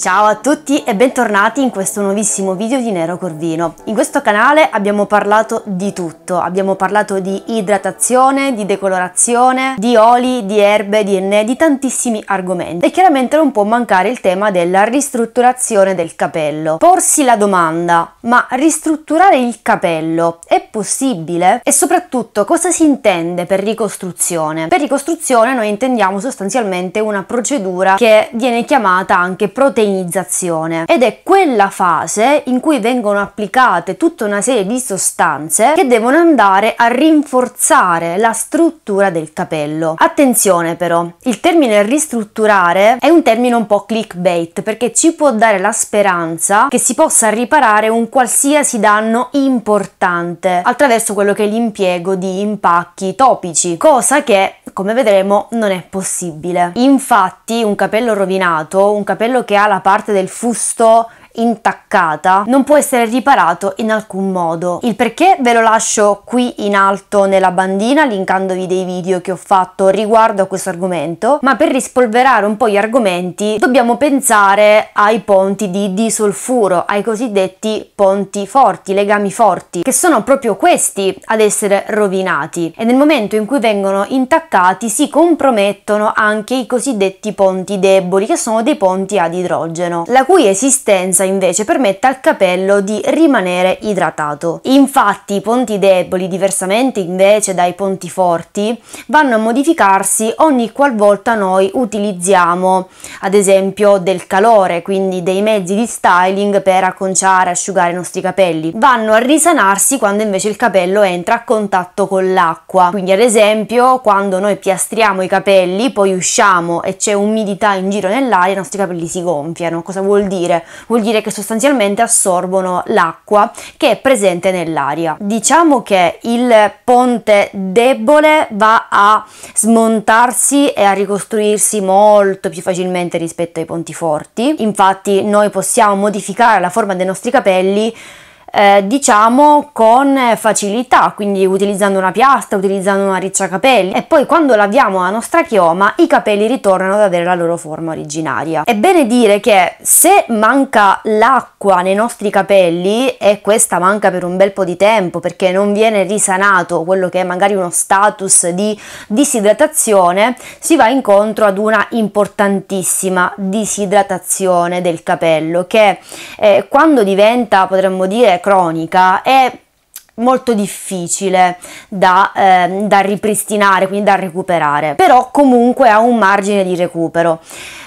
Ciao a tutti e bentornati in questo nuovissimo video di Nero Corvino. In questo canale abbiamo parlato di tutto, abbiamo parlato di idratazione, di decolorazione, di oli, di erbe, di enne, di tantissimi argomenti e chiaramente non può mancare il tema della ristrutturazione del capello. Porsi la domanda, ma ristrutturare il capello è possibile? E soprattutto cosa si intende per ricostruzione? Per ricostruzione noi intendiamo sostanzialmente una procedura che viene chiamata anche proteina alcalinizzazione ed è quella fase in cui vengono applicate tutta una serie di sostanze che devono andare a rinforzare la struttura del capello. Attenzione però, il termine ristrutturare è un termine un po' clickbait perché ci può dare la speranza che si possa riparare un qualsiasi danno importante attraverso quello che è l'impiego di impacchi topici, cosa che come vedremo non è possibile. Infatti un capello rovinato, un capello che ha la parte del fusto intaccata non può essere riparato in alcun modo. Il perché ve lo lascio qui in alto nella bandina linkandovi dei video che ho fatto riguardo a questo argomento, ma per rispolverare un po' gli argomenti dobbiamo pensare ai ponti di disolfuro, ai cosiddetti ponti forti, legami forti, che sono proprio questi ad essere rovinati e nel momento in cui vengono intaccati si compromettono anche i cosiddetti ponti deboli, che sono dei ponti ad idrogeno, la cui esistenza in invece permette al capello di rimanere idratato. Infatti i ponti deboli, diversamente invece dai ponti forti, vanno a modificarsi ogni qualvolta noi utilizziamo ad esempio del calore, quindi dei mezzi di styling per acconciare, asciugare i nostri capelli. Vanno a risanarsi quando invece il capello entra a contatto con l'acqua. Quindi ad esempio quando noi piastriamo i capelli, poi usciamo e c'è umidità in giro nell'aria, i nostri capelli si gonfiano. Cosa vuol dire? Vuol dire dire che sostanzialmente assorbono l'acqua che è presente nell'aria. Diciamo che il ponte debole va a smontarsi e a ricostruirsi molto più facilmente rispetto ai ponti forti. Infatti noi possiamo modificare la forma dei nostri capelli eh, diciamo con facilità, quindi utilizzando una piastra, utilizzando una riccia capelli e poi quando laviamo la nostra chioma i capelli ritornano ad avere la loro forma originaria. È bene dire che se manca l'acqua acqua nei nostri capelli e questa manca per un bel po' di tempo perché non viene risanato quello che è magari uno status di disidratazione, si va incontro ad una importantissima disidratazione del capello che eh, quando diventa, potremmo dire, cronica è molto difficile da, eh, da, ripristinare, quindi da recuperare, però comunque ha un margine di recupero.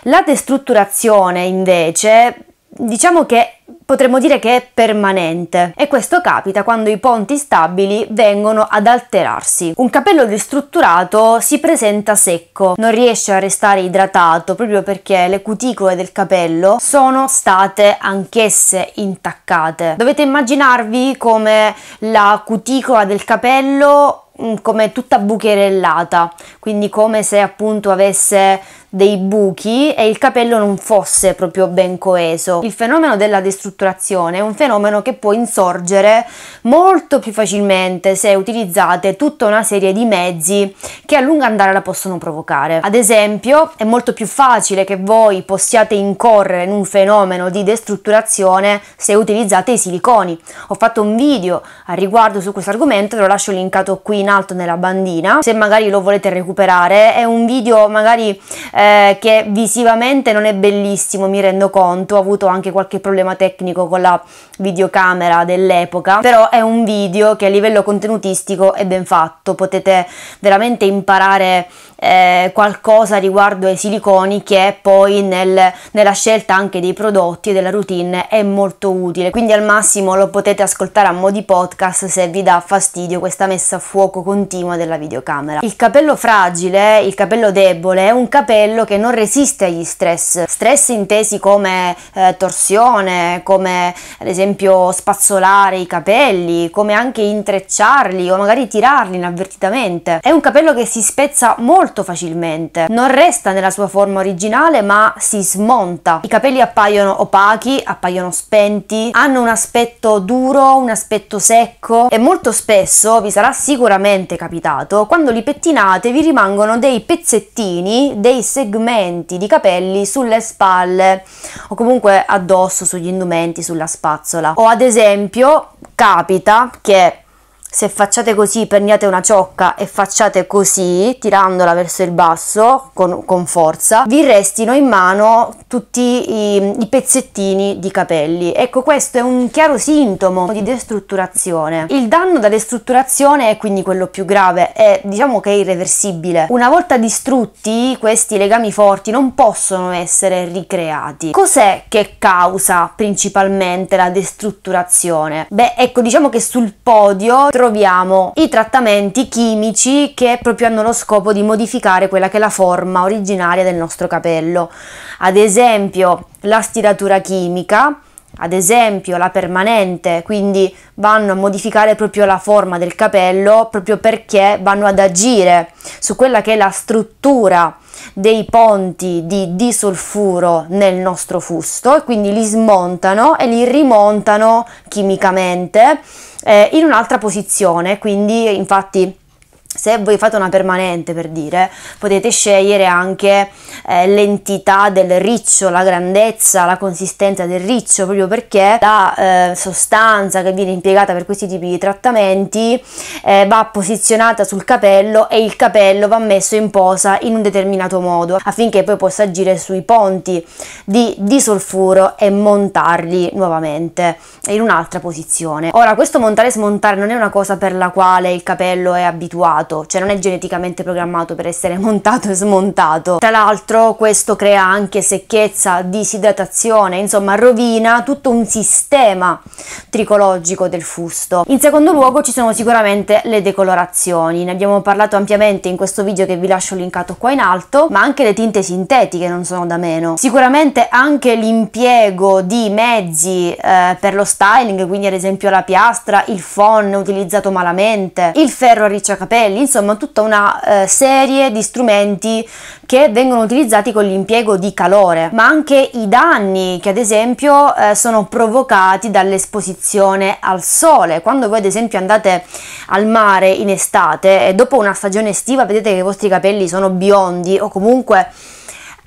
La destrutturazione invece diciamo che potremmo dire che è permanente e questo capita quando i ponti stabili vengono ad alterarsi. Un capello ristrutturato si presenta secco, non riesce a restare idratato proprio perché le cuticole del capello sono state anch'esse intaccate. Dovete immaginarvi come la cuticola del capello mm, come tutta bucherellata, quindi come se appunto avesse dei buchi e il capello non fosse proprio ben coeso. Il fenomeno della destrutturazione è un fenomeno che può insorgere molto più facilmente se utilizzate tutta una serie di mezzi che a lungo andare la possono provocare. Ad esempio, è molto più facile che voi possiate incorrere in un fenomeno di destrutturazione se utilizzate i siliconi. Ho fatto un video a riguardo su questo argomento, ve lo lascio linkato qui in alto nella bandina. Se magari lo volete recuperare, è un video magari eh, eh, che visivamente non è bellissimo, mi rendo conto, ho avuto anche qualche problema tecnico con la videocamera dell'epoca, però è un video che a livello contenutistico è ben fatto, potete veramente imparare eh, qualcosa riguardo ai siliconi che poi nel, nella scelta anche dei prodotti e della routine è molto utile quindi al massimo lo potete ascoltare a mo' di podcast se vi dà fastidio questa messa a fuoco continua della videocamera il capello fragile il capello debole è un capello cervello che non resiste agli stress, stress intesi come eh, torsione, come ad esempio spazzolare i capelli, come anche intrecciarli o magari tirarli inavvertitamente. È un capello che si spezza molto facilmente, non resta nella sua forma originale ma si smonta. I capelli appaiono opachi, appaiono spenti, hanno un aspetto duro, un aspetto secco e molto spesso vi sarà sicuramente capitato quando li pettinate vi rimangono dei pezzettini, dei segmenti segmenti di capelli sulle spalle o comunque addosso, sugli indumenti, sulla spazzola. O ad esempio capita che se facciate così, perniate una ciocca e facciate così, tirandola verso il basso con, con forza, vi restino in mano tutti i, i, pezzettini di capelli. Ecco, questo è un chiaro sintomo di destrutturazione. Il danno da destrutturazione è quindi quello più grave è diciamo che è irreversibile. Una volta distrutti, questi legami forti non possono essere ricreati. Cos'è che causa principalmente la destrutturazione? Beh, ecco, diciamo che sul podio troviamo troviamo i trattamenti chimici che proprio hanno lo scopo di modificare quella che è la forma originaria del nostro capello. Ad esempio la stiratura chimica, ad esempio la permanente, quindi vanno a modificare proprio la forma del capello proprio perché vanno ad agire su quella che è la struttura dei ponti di disolfuro nel nostro fusto e quindi li smontano e li rimontano chimicamente eh, in un'altra posizione, quindi infatti se voi fate una permanente per dire potete scegliere anche eh, l'entità del riccio la grandezza la consistenza del riccio proprio perché la eh, sostanza che viene impiegata per questi tipi di trattamenti eh, va posizionata sul capello e il capello va messo in posa in un determinato modo affinché poi possa agire sui ponti di disolfuro e montarli nuovamente in un'altra posizione ora questo montare e smontare non è una cosa per la quale il capello è abituato montato, cioè non è geneticamente programmato per essere montato e smontato. Tra l'altro questo crea anche secchezza, disidratazione, insomma rovina tutto un sistema tricologico del fusto. In secondo luogo ci sono sicuramente le decolorazioni, ne abbiamo parlato ampiamente in questo video che vi lascio linkato qua in alto, ma anche le tinte sintetiche non sono da meno. Sicuramente anche l'impiego di mezzi eh, per lo styling, quindi ad esempio la piastra, il phon utilizzato malamente, il ferro arricciacapelli, pennelli, insomma tutta una eh, serie di strumenti che vengono utilizzati con l'impiego di calore, ma anche i danni che ad esempio eh, sono provocati dall'esposizione al sole. Quando voi ad esempio andate al mare in estate e dopo una stagione estiva vedete che i vostri capelli sono biondi o comunque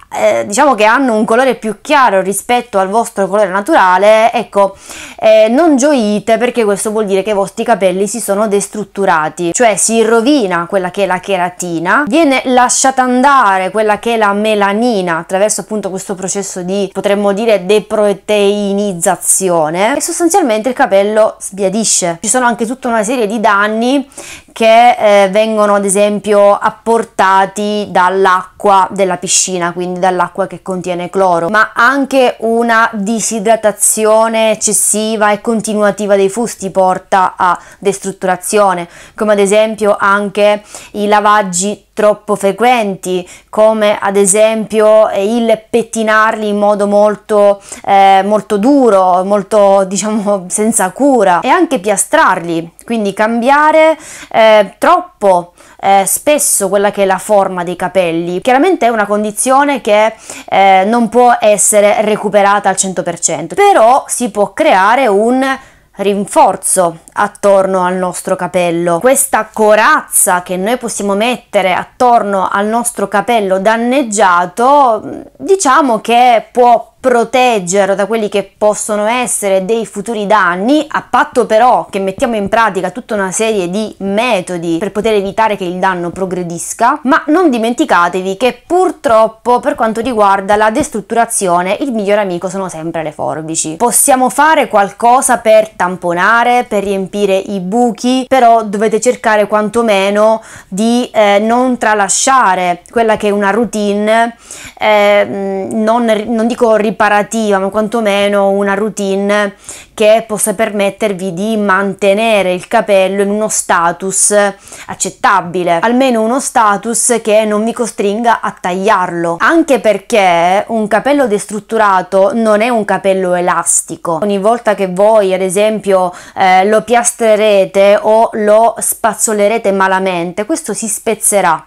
eh, diciamo che hanno un colore più chiaro rispetto al vostro colore naturale, ecco, eh, non gioite perché questo vuol dire che i vostri capelli si sono destrutturati, cioè si rovina quella che è la cheratina, viene lasciata andare quella che è la melanina attraverso appunto questo processo di potremmo dire deproteinizzazione e sostanzialmente il capello sbiadisce. Ci sono anche tutta una serie di danni che eh, vengono ad esempio apportati dall'acqua della piscina, quindi dall'acqua che contiene cloro, ma anche una disidratazione eccessiva e continuativa dei fusti porta a destrutturazione, come ad esempio anche i lavaggi troppo frequenti, come ad esempio eh, il pettinarli in modo molto, eh, molto duro, molto diciamo senza cura, e anche piastrarli, quindi cambiare eh, troppo eh, spesso quella che è la forma dei capelli. Chiaramente è una condizione che eh, non può essere recuperata al 100%, però si può creare un rinforzo attorno al nostro capello. Questa corazza che noi possiamo mettere attorno al nostro capello danneggiato, diciamo che può proteggerlo da quelli che possono essere dei futuri danni, a patto però che mettiamo in pratica tutta una serie di metodi per poter evitare che il danno progredisca, ma non dimenticatevi che purtroppo per quanto riguarda la destrutturazione il miglior amico sono sempre le forbici. Possiamo fare qualcosa per tamponare, per riempire i buchi, però dovete cercare quantomeno di eh, non tralasciare quella che è una routine, eh, non, non dico ripetere, imparativa, ma quantomeno una routine che possa permettervi di mantenere il capello in uno status accettabile, almeno uno status che non vi costringa a tagliarlo, anche perché un capello destrutturato non è un capello elastico. Ogni volta che voi, ad esempio, eh, lo piastrerete o lo spazzolerete malamente, questo si spezzerà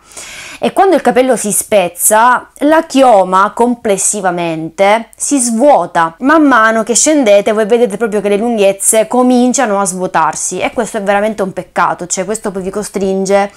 e quando il capello si spezza la chioma complessivamente si svuota. Man mano che scendete voi vedete proprio che le lunghezze cominciano a svuotarsi e questo è veramente un peccato, cioè questo poi vi costringe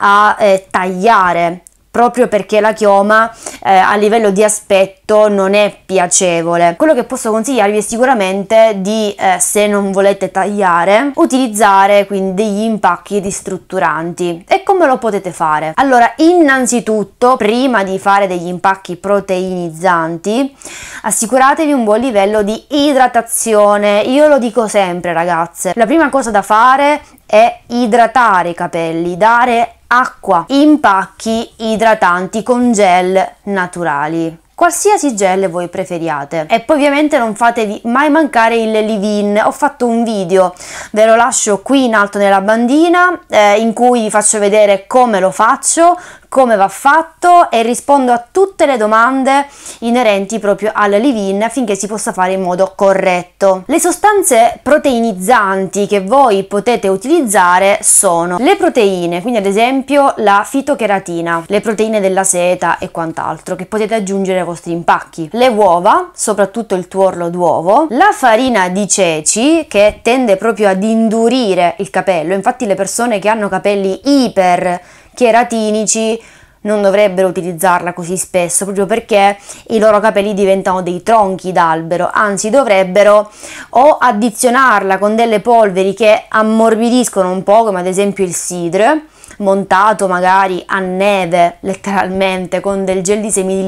a eh, tagliare proprio perché la chioma eh, a livello di aspetto non è piacevole. Quello che posso consigliarvi è sicuramente di, eh, se non volete tagliare, utilizzare quindi degli impacchi ristrutturanti. E come lo potete fare? Allora, innanzitutto, prima di fare degli impacchi proteinizzanti, assicuratevi un buon livello di idratazione. Io lo dico sempre, ragazze, la prima cosa da fare è idratare i capelli, dare acqua, impacchi idratanti con gel naturali. Qualsiasi gel voi preferiate. E poi ovviamente non fatevi mai mancare il leave-in. Ho fatto un video, ve lo lascio qui in alto nella bandina, eh, in cui vi faccio vedere come lo faccio, come va fatto e rispondo a tutte le domande inerenti proprio al live-in affinché si possa fare in modo corretto. Le sostanze proteinizzanti che voi potete utilizzare sono le proteine, quindi ad esempio la fitocheratina, le proteine della seta e quant'altro che potete aggiungere ai vostri impacchi, le uova, soprattutto il tuorlo d'uovo, la farina di ceci che tende proprio ad indurire il capello, infatti le persone che hanno capelli iper cheratinici non dovrebbero utilizzarla così spesso proprio perché i loro capelli diventano dei tronchi d'albero, anzi dovrebbero o addizionarla con delle polveri che ammorbidiscono un po' come ad esempio il sidre montato magari a neve letteralmente con del gel di semi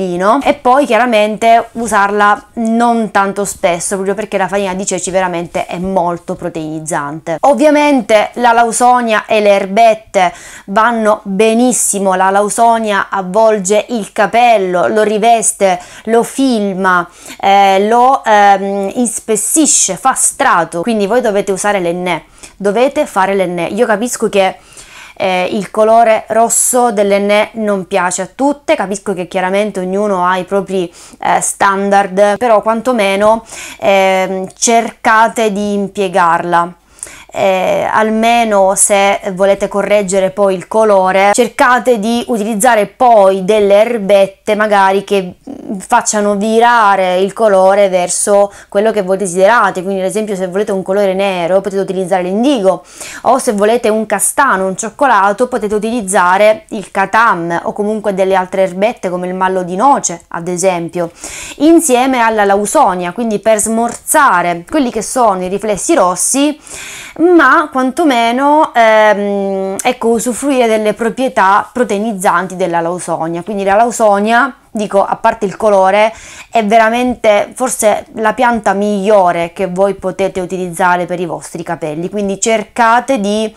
e poi chiaramente usarla non tanto spesso proprio perché la farina di ceci veramente è molto proteinizzante. Ovviamente la lausonia e le erbette vanno benissimo, la lausonia avvolge il capello, lo riveste, lo filma, eh, lo ehm, inspessisce, fa strato, quindi voi dovete usare l'enne, dovete fare l'enne. Io capisco che eh, il colore rosso delle ne non piace a tutte, capisco che chiaramente ognuno ha i propri eh, standard, però quantomeno eh, cercate di impiegarla. Eh, almeno se volete correggere poi il colore cercate di utilizzare poi delle erbette magari che mm, facciano virare il colore verso quello che voi desiderate. Quindi, ad esempio, se volete un colore nero potete utilizzare l'indigo, o se volete un castano, un cioccolato, potete utilizzare il katam o comunque delle altre erbette come il mallo di noce, ad esempio, insieme alla lausonia, quindi per smorzare quelli che sono i riflessi rossi, ma quantomeno ehm, ecco, usufruire delle proprietà proteinizzanti della lausonia. Quindi la lausonia dico a parte il colore è veramente forse la pianta migliore che voi potete utilizzare per i vostri capelli quindi cercate di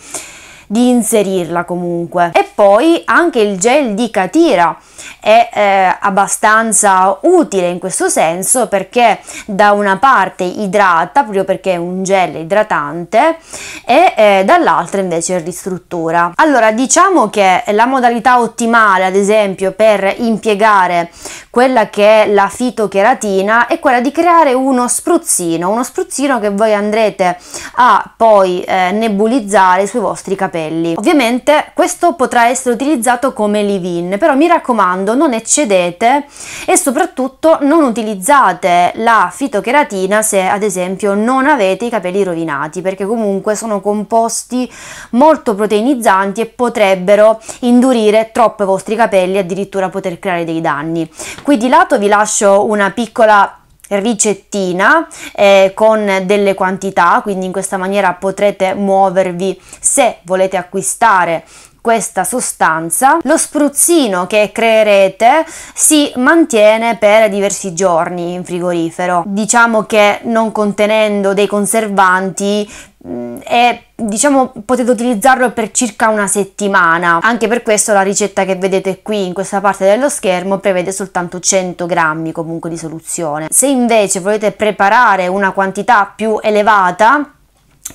di inserirla comunque. E poi anche il gel di Catira è eh, abbastanza utile in questo senso perché da una parte idrata proprio perché è un gel idratante e eh, dall'altra invece ristruttura. Allora diciamo che la modalità ottimale ad esempio per impiegare quella che è la fitocheratina è quella di creare uno spruzzino, uno spruzzino che voi andrete a poi eh, nebulizzare sui vostri capelli capelli. Ovviamente questo potrà essere utilizzato come leave-in, però mi raccomando non eccedete e soprattutto non utilizzate la fitocheratina se ad esempio non avete i capelli rovinati, perché comunque sono composti molto proteinizzanti e potrebbero indurire troppo i vostri capelli, addirittura poter creare dei danni. Qui di lato vi lascio una piccola ricettina eh, con delle quantità quindi in questa maniera potrete muovervi se volete acquistare questa sostanza lo spruzzino che creerete si mantiene per diversi giorni in frigorifero diciamo che non contenendo dei conservanti Mm, e diciamo potete utilizzarlo per circa una settimana anche per questo la ricetta che vedete qui in questa parte dello schermo prevede soltanto 100 grammi comunque di soluzione se invece volete preparare una quantità più elevata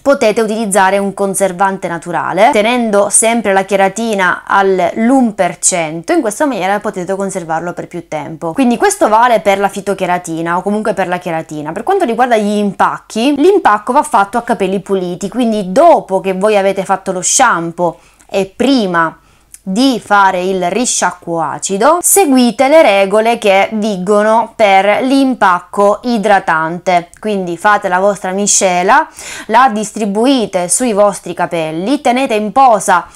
potete utilizzare un conservante naturale tenendo sempre la cheratina all'1% in questa maniera potete conservarlo per più tempo quindi questo vale per la fitocheratina o comunque per la cheratina per quanto riguarda gli impacchi l'impacco va fatto a capelli puliti quindi dopo che voi avete fatto lo shampoo e prima di fare il risciacquo acido, seguite le regole che vigono per l'impacco idratante. Quindi fate la vostra miscela, la distribuite sui vostri capelli, tenete in posa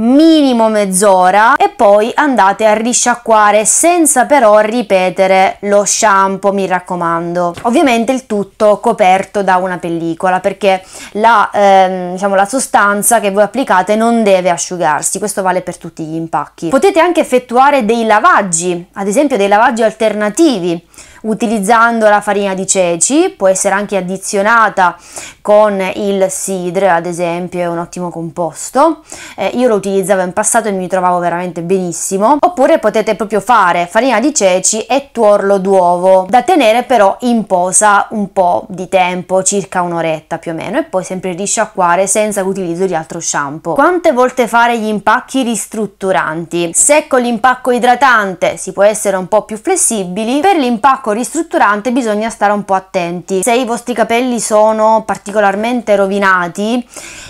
minimo mezz'ora e poi andate a risciacquare senza però ripetere lo shampoo mi raccomando ovviamente il tutto coperto da una pellicola perché la, ehm, diciamo, la sostanza che voi applicate non deve asciugarsi questo vale per tutti gli impacchi potete anche effettuare dei lavaggi ad esempio dei lavaggi alternativi utilizzando la farina di ceci, può essere anche addizionata con il sidre, ad esempio, è un ottimo composto. Eh, io lo utilizzavo in passato e mi trovavo veramente benissimo. Oppure potete proprio fare farina di ceci e tuorlo d'uovo, da tenere però in posa un po' di tempo, circa un'oretta più o meno, e poi sempre risciacquare senza l'utilizzo di altro shampoo. Quante volte fare gli impacchi ristrutturanti? Se con l'impacco idratante si può essere un po' più flessibili, per l'impacco ecco, ristrutturante bisogna stare un po' attenti. Se i vostri capelli sono particolarmente rovinati,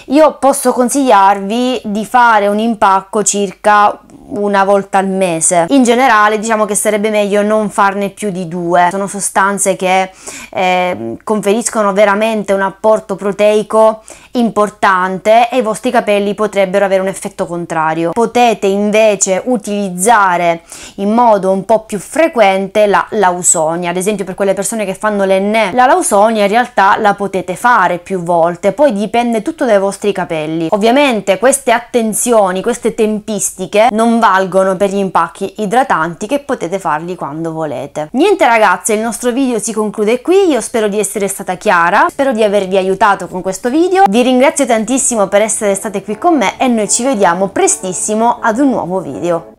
io posso consigliarvi di fare un impacco circa una volta al mese. In generale diciamo che sarebbe meglio non farne più di due, sono sostanze che eh, conferiscono veramente un apporto proteico importante e i vostri capelli potrebbero avere un effetto contrario. Potete invece utilizzare in modo un po' più frequente la lausonia, ad esempio per quelle persone che fanno l'enne. La lausonia in realtà la potete fare più volte, poi dipende tutto dai vostri capelli. Ovviamente queste attenzioni, queste tempistiche non valgono per gli impacchi idratanti che potete farli quando volete. Niente ragazze, il nostro video si conclude qui, io spero di essere stata chiara, spero di avervi aiutato con questo video, vi ringrazio tantissimo per essere state qui con me e noi ci vediamo prestissimo ad un nuovo video.